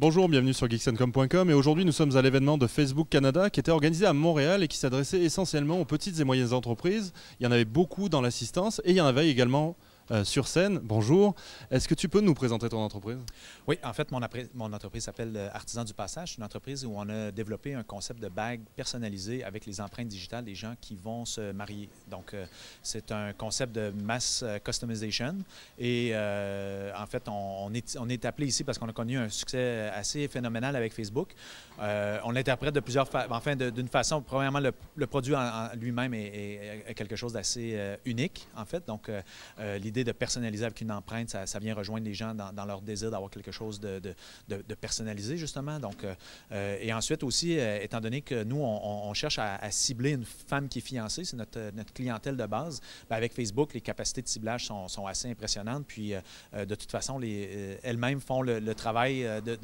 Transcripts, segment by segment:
Bonjour, bienvenue sur geeksandcom.com et aujourd'hui nous sommes à l'événement de Facebook Canada qui était organisé à Montréal et qui s'adressait essentiellement aux petites et moyennes entreprises. Il y en avait beaucoup dans l'assistance et il y en avait également euh, sur scène. Bonjour. Est-ce que tu peux nous présenter ton entreprise? Oui, en fait, mon, entreprise s'appelle euh, Artisan du Passage. C'est une entreprise où on a développé un concept de bague personnalisée avec les empreintes digitales des gens qui vont se marier. Donc, euh, c'est un concept de mass customization. Et en fait, on, est, appelé ici parce qu'on a connu un succès assez phénoménal avec Facebook. on l'interprète de plusieurs façons. Enfin, d'une façon, premièrement, le, produit en, lui-même est, est, quelque chose d'assez unique, en fait. Donc, l'idée de personnaliser avec une empreinte, ça, vient rejoindre les gens dans, leur désir d'avoir quelque chose de, personnalisé, justement. Donc, euh, euh, et ensuite aussi, euh, étant donné que nous, on, cherche à, cibler une femme qui est fiancée, c'est notre, clientèle de base, ben, avec Facebook, les capacités de ciblage sont, assez impressionnantes. Puis, de toute façon, les, elles-mêmes font le, travail de,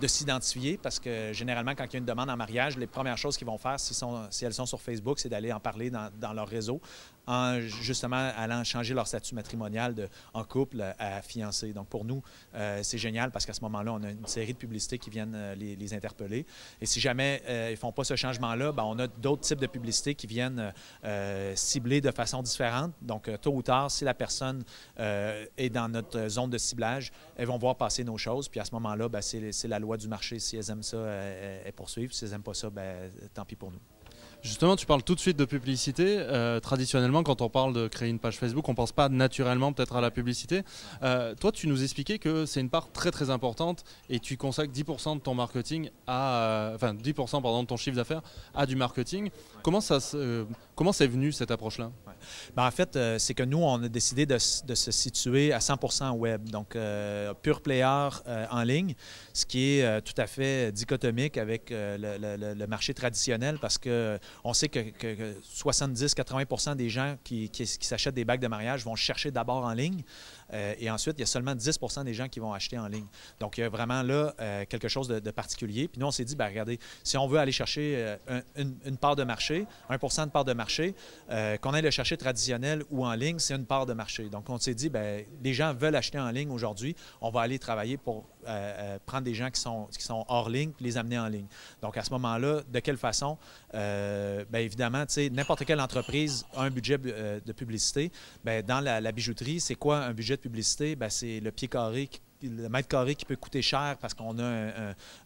de s'identifier parce que généralement, quand il y a une demande en mariage, les premières choses qu'ils vont faire si, sont, si elles sont sur Facebook, c'est d'aller en parler dans, leur réseau en justement allant changer leur statut matrimonial de, en couple à fiancé. Donc pour nous, euh, c'est génial parce qu'à ce moment-là, on a une série de publicités qui viennent euh, les, interpeller. Et si jamais euh, ils ne font pas ce changement-là, ben, on a d'autres types de publicités qui viennent cibler de façon différente. Donc tôt ou tard, si la personne est dans notre zone de ciblage, elles vont voir passer nos choses. Puis à ce moment-là, ben, c'est la loi du marché. Si elles aiment ça, elles poursuivent. Si elles n'aiment pas ça, ben, tant pis pour nous. Justement, tu parles tout de suite de publicité. Euh, traditionnellement, quand on parle de créer une page Facebook, on pense pas naturellement peut-être à la publicité. Euh, toi, tu nous expliquais que c'est une part très très importante et tu consacres 10% de ton marketing à, euh, enfin 10% de ton chiffre d'affaires à du marketing. Comment ça se Comment c'est venu cette approche-là? Ben, en fait, euh, c'est que nous, on a décidé de, se situer à 100 web, donc pur euh, pure player euh, en ligne, ce qui est tout à fait dichotomique avec le, marché traditionnel parce qu'on sait que, 70-80 des gens qui, s'achètent des bagues de mariage vont chercher d'abord en ligne et ensuite, il y a seulement 10 des gens qui vont acheter en ligne. Donc, il y a vraiment là quelque chose de, particulier. Puis nous, on s'est dit, ben, regardez, si on veut aller chercher une, part de marché, 1 de part de marché, marché, euh, qu'on aille le chercher traditionnel ou en ligne, c'est une part de marché. Donc, on s'est dit, bien, les gens veulent acheter en ligne aujourd'hui, on va aller travailler pour euh, euh, prendre des gens qui sont, qui sont hors ligne les amener en ligne. Donc, à ce moment-là, de quelle façon? Euh, bien, évidemment, n'importe quelle entreprise a un budget de publicité. Bien, dans la, la bijouterie, c'est quoi un budget de publicité? Bien, c'est le pied carré qui le mètre carré qui peut coûter cher parce qu'on a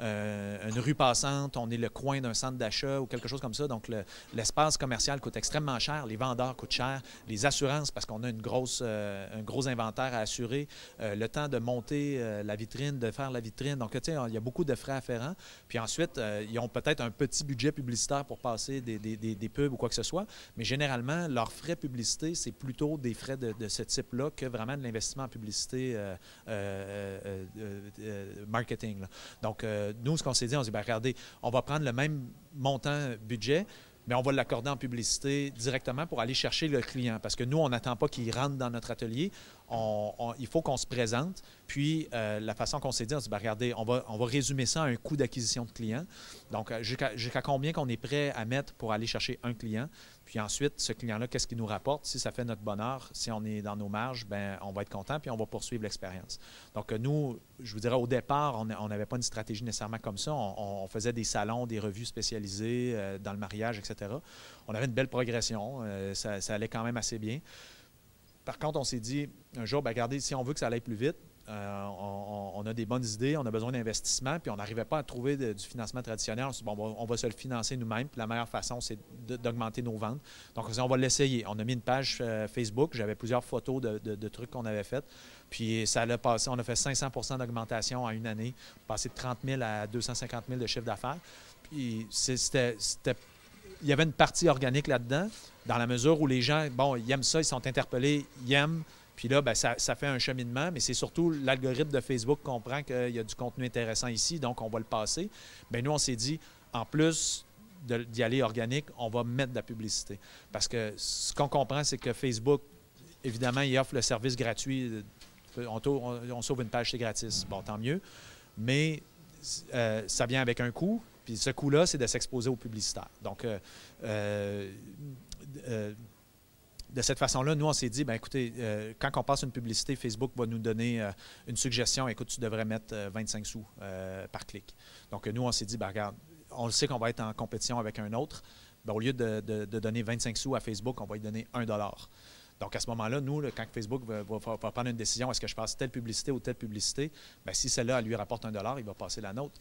euh, une rue passante, on est le coin d'un centre d'achat ou quelque chose comme ça. Donc, l'espace commercial coûte extrêmement cher, les vendeurs coûtent cher, les assurances parce qu'on a une grosse, euh, un gros inventaire à assurer, euh, le temps de monter la vitrine, de faire la vitrine. Donc, tu sais, il y a beaucoup de frais afférents. Puis ensuite, ils ont peut-être un petit budget publicitaire pour passer des, pubs ou quoi que ce soit, mais généralement, leurs frais publicité, c'est plutôt des frais de, de ce type-là que vraiment de l'investissement en publicité euh, euh, euh, marketing. Donc, nous, ce qu'on s'est dit, on s'est dit, ben, regardez, on va prendre le même montant budget, mais on va l'accorder en publicité directement pour aller chercher le client. Parce que nous, on n'attend pas qu'il rentre dans notre atelier. il faut qu'on se présente. Puis, la façon qu'on s'est dit, on s'est dit, ben, regardez, on va, on va résumer ça à un coût d'acquisition de client. Donc, jusqu'à combien qu'on est prêt à mettre pour aller chercher un client. Puis ensuite, ce client-là, qu'est-ce qu'il nous rapporte? Si ça fait notre bonheur, si on est dans nos marges, ben on va être content, puis on va poursuivre l'expérience. Donc, euh, nous, je vous dirais, au départ, on n'avait pas une stratégie nécessairement comme ça. On, faisait des salons, des revues spécialisées euh, dans le mariage, etc. On avait une belle progression. Euh, ça, allait quand même assez bien. Par contre, on s'est dit, un jour, ben, regardez, si on veut que ça aille plus vite, euh, on, a des bonnes idées, on a besoin d'investissement, puis on n'arrivait pas à trouver du financement traditionnel. On bon, on va se le financer nous-mêmes, puis la meilleure façon, c'est d'augmenter nos ventes. Donc, on va l'essayer. On a mis une page euh, Facebook, j'avais plusieurs photos de, trucs qu'on avait fait, puis ça a passé. On a fait 500 d'augmentation en une année, passé de 30 000 à 250 000 de chiffre d'affaires. Puis c'était il y avait une partie organique là-dedans, dans la mesure où les gens, bon, ils aiment ça, ils sont interpellés, ils aiment, puis là, ben, ça, fait un cheminement, mais c'est surtout l'algorithme de Facebook comprend qu'il y a du contenu intéressant ici, donc on va le passer. Bien, nous, on s'est dit, en plus d'y aller organique, on va mettre de la publicité. Parce que ce qu'on comprend, c'est que Facebook, évidemment, il offre le service gratuit. Euh, on, sauve une page, c'est gratis. Bon, tant mieux. Mais euh, ça vient avec un coût. Puis ce coût-là, c'est de s'exposer aux publicitaires. Donc, euh, de cette façon-là, nous, on s'est dit, ben écoutez, euh, quand on passe une publicité, Facebook va nous donner euh, une suggestion, écoute, tu devrais mettre 25 euh, sous par clic. Donc, nous, on s'est dit, ben regarde, on sait qu'on va être en compétition avec un autre. Ben, au lieu de, de, donner 25 sous à Facebook, on va lui donner 1 dollar. Donc, à ce moment-là, nous, quand Facebook va, prendre une décision, est-ce que je passe telle publicité ou telle publicité, ben, si celle-là lui rapporte un dollar, il va passer la nôtre.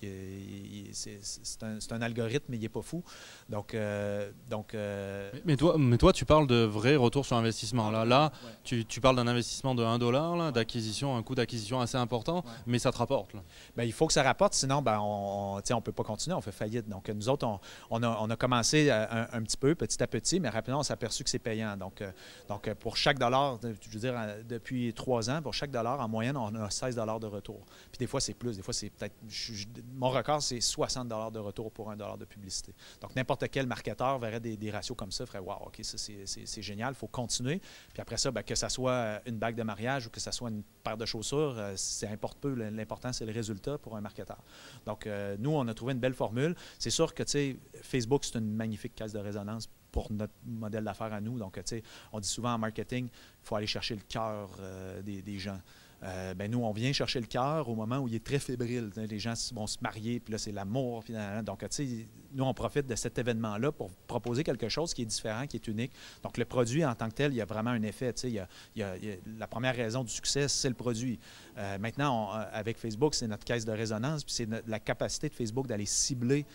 C'est un, algorithme, mais il n'est pas fou. Donc, euh, donc euh, mais, toi, mais toi, tu parles de vrai retour sur investissement. Là, là tu, parles d'un investissement de 1 dollar, d'acquisition, un coût d'acquisition assez important, mais ça te rapporte. Ben, il faut que ça rapporte, sinon, ben, on ne peut pas continuer, on fait faillite. Donc, nous autres, on, a, commencé euh, un, petit peu, petit à petit, mais rapidement, on s'est aperçu que c'est payant. Donc, donc pour chaque dollar, je veux dire, depuis trois ans, pour chaque dollar, en moyenne, on a 16 dollars de retour. Puis des fois, c'est plus. Des fois, c'est peut-être. Mon record, c'est 60 dollars de retour pour un dollar de publicité. Donc, n'importe quel marketeur verrait des, ratios comme ça, ferait Waouh, OK, ça, c'est génial, il faut continuer. Puis après ça, ben, que ça soit une bague de mariage ou que ça soit une paire de chaussures, euh, c'est importe peu. L'important, c'est le résultat pour un marketeur. Donc, euh, nous, on a trouvé une belle formule. C'est sûr que, tu sais, Facebook, c'est une magnifique caisse de résonance pour notre modèle d'affaires à nous. Donc, tu sais, on dit souvent en marketing, il faut aller chercher le cœur euh, des, des, gens. Euh, ben nous, on vient chercher le cœur au moment où il est très fébrile. Les gens vont se marier, puis là, c'est l'amour. finalement. Donc, tu sais, nous, on profite de cet événement-là pour proposer quelque chose qui est différent, qui est unique. Donc, le produit en tant que tel, il y a vraiment un effet. Tu sais, il la première raison du succès, c'est le produit. Euh, maintenant, euh, avec Facebook, c'est notre caisse de résonance, puis c'est la capacité de Facebook d'aller cibler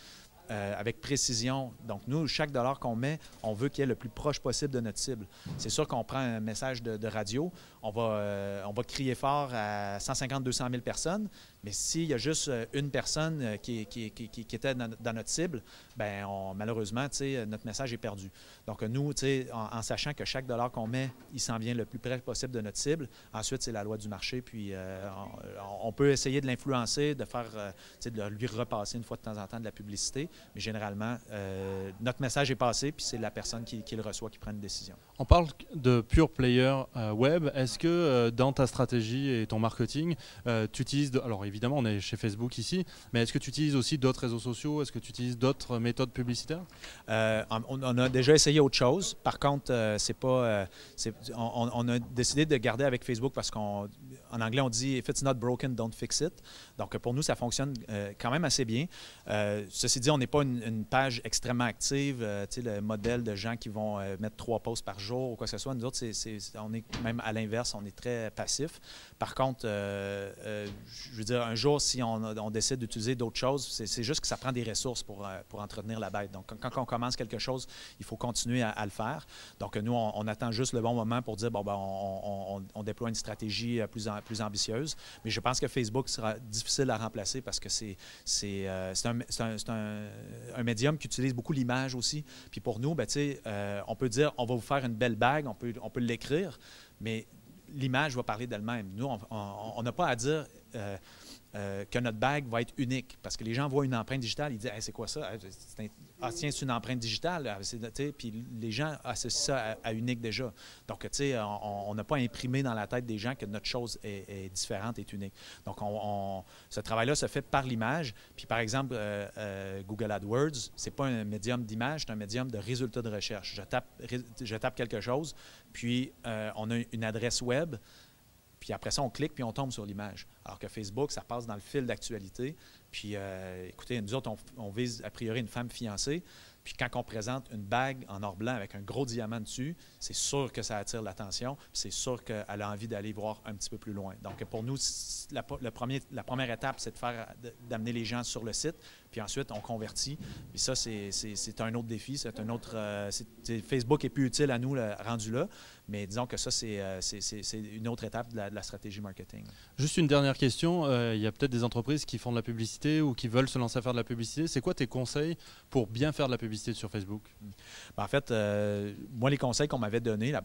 euh, avec précision. Donc, nous, chaque dollar qu'on met, on veut qu'il est le plus proche possible de notre cible. C'est sûr qu'on prend un message de, radio, on va, euh, on va crier fort à 150-200 000 personnes, mais s'il y a juste euh, une personne qui, était dans notre cible, ben malheureusement, notre message est perdu. Donc, nous, en, en sachant que chaque dollar qu'on met, il s'en vient le plus près possible de notre cible, ensuite, c'est la loi du marché, puis on, peut essayer de l'influencer, de faire, de lui repasser une fois de temps en temps de la publicité, mais généralement, euh, notre message est passé, puis c'est la personne qui, le reçoit qui prend une décision. On parle de pure player euh, web. Est-ce que euh, dans ta stratégie et ton marketing, tu utilises, alors évidemment, on est chez Facebook ici, mais est-ce que tu utilises aussi d'autres réseaux sociaux Est-ce que tu utilises d'autres méthodes publicitaires on, a déjà essayé autre chose. Par contre, c'est pas, on, a décidé de garder avec Facebook parce qu'on en anglais, on dit If it's not broken, don't fix it. Donc, pour nous, ça fonctionne euh, quand même assez bien. Euh, ceci dit, on n'est pas une, page extrêmement active. Euh, tu sais, le modèle de gens qui vont mettre trois posts par jour ou quoi que ce soit, nous autres, on est même à l'inverse, on est très passif. Par contre, je veux dire, un jour, si on, décide d'utiliser d'autres choses, c'est juste que ça prend des ressources pour, pour entretenir la bête. Donc, quand, on commence quelque chose, il faut continuer à, le faire. Donc, nous, on, attend juste le bon moment pour dire, bon, ben, on, on déploie une stratégie plus en plus ambitieuse. Mais je pense que Facebook sera difficile à remplacer parce que c'est c'est euh, un, médium qui utilise beaucoup l'image aussi. Puis pour nous, ben, euh, on peut dire on va vous faire une belle bague, on peut, on peut l'écrire, mais l'image va parler d'elle-même. Nous, on n'a pas à dire. Euh, euh, que notre bague va être unique. Parce que les gens voient une empreinte digitale, ils disent C'est quoi ça Ah, tiens, c'est une empreinte digitale. Ah, puis les gens associent ça à, unique déjà. Donc, tu sais, on n'a pas imprimé dans la tête des gens que notre chose est, différente, est unique. Donc, on, ce travail-là se fait par l'image. Puis, par exemple, euh, euh, Google AdWords, c'est pas un médium d'image, c'est un médium de résultats de recherche. Je tape, je tape quelque chose, puis on a une adresse web. Puis après ça, on clique, puis on tombe sur l'image. Alors que Facebook, ça passe dans le fil d'actualité. Puis euh, écoutez, nous autres, on, vise a priori une femme fiancée. Puis quand on présente une bague en or blanc avec un gros diamant dessus, c'est sûr que ça attire l'attention. C'est sûr qu'elle a envie d'aller voir un petit peu plus loin. Donc pour nous, la, première étape, c'est de faire d'amener les gens sur le site. Puis ensuite, on convertit. Puis ça, c'est un autre défi. C'est un autre. Euh, Facebook est plus utile à nous, rendu là. Mais disons que ça, c'est euh, une autre étape de la, stratégie marketing. Juste une dernière question. Euh, il y a peut-être des entreprises qui font de la publicité ou qui veulent se lancer à faire de la publicité. C'est quoi tes conseils pour bien faire de la publicité sur Facebook? Hmm. Ben, en fait, euh, moi, les conseils qu'on m'avait donnés, là,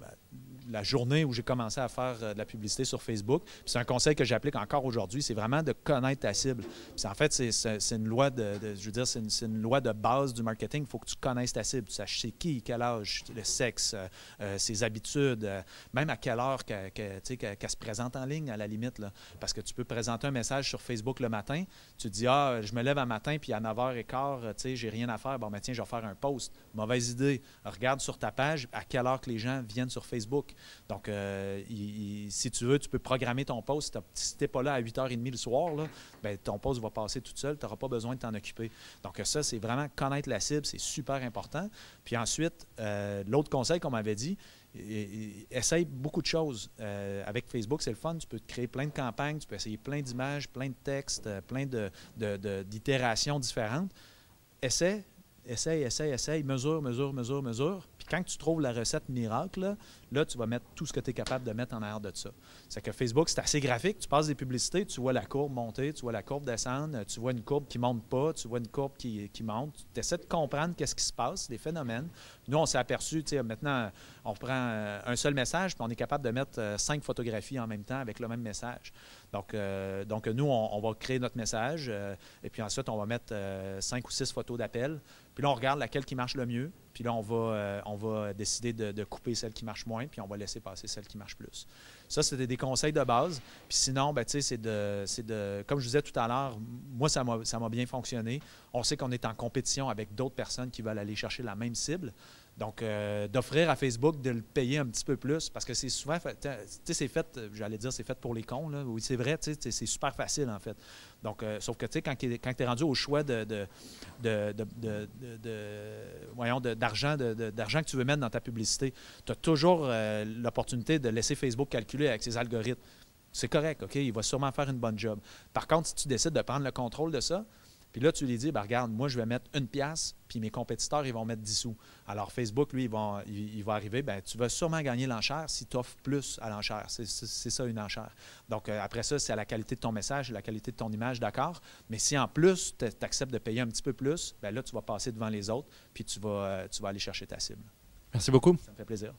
la journée où j'ai commencé à faire euh, de la publicité sur Facebook. C'est un conseil que j'applique encore aujourd'hui, c'est vraiment de connaître ta cible. en fait, c'est une loi de, je dire, c'est une, loi de base du marketing. Il faut que tu connaisses ta cible, tu saches c'est qui, quel âge, le sexe, euh, euh, ses habitudes, même à quelle heure qu'elle se présente en ligne à la limite. Parce que tu peux présenter un message sur Facebook le matin, tu te dis ah je me lève à matin puis à 9h15, tu sais, j'ai rien à faire. Bon, mais ben, tiens, je vais faire un post. Mauvaise idée. Regarde sur ta page à quelle heure que les gens viennent sur Facebook. Donc, euh, si tu veux, tu peux programmer ton poste. Si tu n'es pas là à 8h30 le soir, ben, ton poste va passer tout seul. Tu n'auras pas besoin de t'en occuper. Donc, ça, c'est vraiment connaître la cible. C'est super important. Puis ensuite, euh, l'autre conseil qu'on m'avait dit, essaye beaucoup de choses. Euh, avec Facebook, c'est le fun. Tu peux créer plein de campagnes, tu peux essayer plein d'images, plein de textes, plein d'itérations de, différentes. Essaye, essaye, essaye, essaye, mesure, mesure, mesure, mesure quand tu trouves la recette miracle, là, tu vas mettre tout ce que tu es capable de mettre en arrière de ça. C'est que Facebook, c'est assez graphique. Tu passes des publicités, tu vois la courbe monter, tu vois la courbe descendre, tu vois une courbe qui monte pas, tu vois une courbe qui, monte. Tu essaies de comprendre qu'est-ce qui se passe, les phénomènes. Nous, on s'est aperçu, tu sais, maintenant, on prend euh, un seul message, puis on est capable de mettre euh, cinq photographies en même temps avec le même message. Donc, euh, donc nous, on, va créer notre message, et puis ensuite, on va mettre cinq ou six photos d'appel. Puis là, on regarde laquelle qui marche le mieux. Puis là, on va, euh, on va décider de, couper celle qui marche moins, puis on va laisser passer celle qui marche plus. Ça, c'était des conseils de base. Puis sinon, ben, c'est de, de. Comme je vous disais tout à l'heure, moi, ça m'a bien fonctionné. On sait qu'on est en compétition avec d'autres personnes qui veulent aller chercher la même cible. Donc, euh, d'offrir à Facebook de le payer un petit peu plus, parce que c'est souvent, euh, tu sais, c'est fait, euh, j'allais dire, c'est fait pour les cons, là. Oui, c'est vrai, tu sais, c'est super facile, en fait. Donc, sauf que, tu sais, quand, tu es rendu au choix de, de, de, voyons, d'argent, d'argent que tu veux mettre dans ta publicité, tu as toujours l'opportunité de laisser Facebook calculer avec ses algorithmes. C'est correct, OK? Il va sûrement faire une bonne job. Par contre, si tu décides de prendre le contrôle de ça, puis là, tu lui dis, ben, regarde, moi, je vais mettre une pièce, puis mes compétiteurs, ils vont mettre 10 sous. Alors, Facebook, lui, il va, arriver, ben, tu vas sûrement gagner l'enchère si tu offres plus à l'enchère. C'est ça, une enchère. Donc, euh, après ça, c'est à la qualité de ton message, la qualité de ton image, d'accord. Mais si en plus, tu acceptes de payer un petit peu plus, ben, là, tu vas passer devant les autres, puis tu vas, euh, tu vas aller chercher ta cible. Merci beaucoup. Ça me fait plaisir.